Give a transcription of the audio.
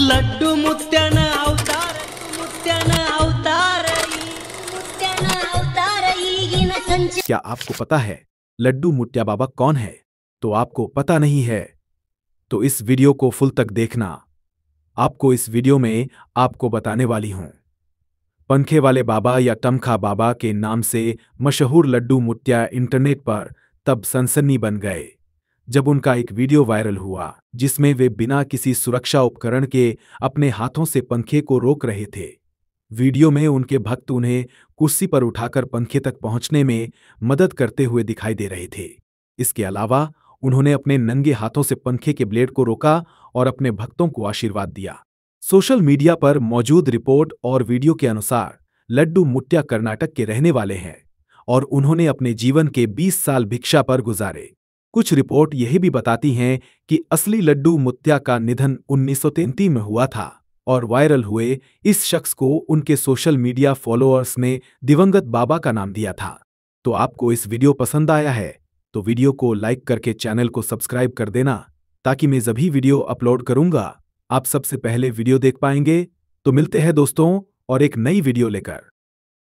लड्डू मुत्यान अवतार मुत्यान अवतार मुत्यान अवतार क्या आपको पता है लड्डू मुटिया बाबा कौन है तो आपको पता नहीं है तो इस वीडियो को फुल तक देखना आपको इस वीडियो में आपको बताने वाली हूं पंखे वाले बाबा या टमखा बाबा के नाम से मशहूर लड्डू मुटिया इंटरनेट पर तब सनसनी बन गए जब उनका एक वीडियो वायरल हुआ जिसमें वे बिना किसी सुरक्षा उपकरण के अपने हाथों से पंखे को रोक रहे थे वीडियो में उनके भक्त उन्हें कुर्सी पर उठाकर पंखे तक पहुंचने में मदद करते हुए दिखाई दे रहे थे इसके अलावा उन्होंने अपने नंगे हाथों से पंखे के ब्लेड को रोका और अपने भक्तों को आशीर्वाद दिया सोशल मीडिया पर मौजूद रिपोर्ट और वीडियो के अनुसार लड्डू मुट्या कर्नाटक के रहने वाले हैं और उन्होंने अपने जीवन के 20 साल भिक्षा पर गुजारे कुछ रिपोर्ट यही भी बताती हैं कि असली लड्डू मुत्या का निधन उन्नीस में हुआ था और वायरल हुए इस शख्स को उनके सोशल मीडिया फॉलोअर्स ने दिवंगत बाबा का नाम दिया था तो आपको इस वीडियो पसंद आया है तो वीडियो को लाइक करके चैनल को सब्सक्राइब कर देना ताकि मैं जब भी वीडियो अपलोड करूंगा आप सबसे पहले वीडियो देख पाएंगे तो मिलते हैं दोस्तों और एक नई वीडियो लेकर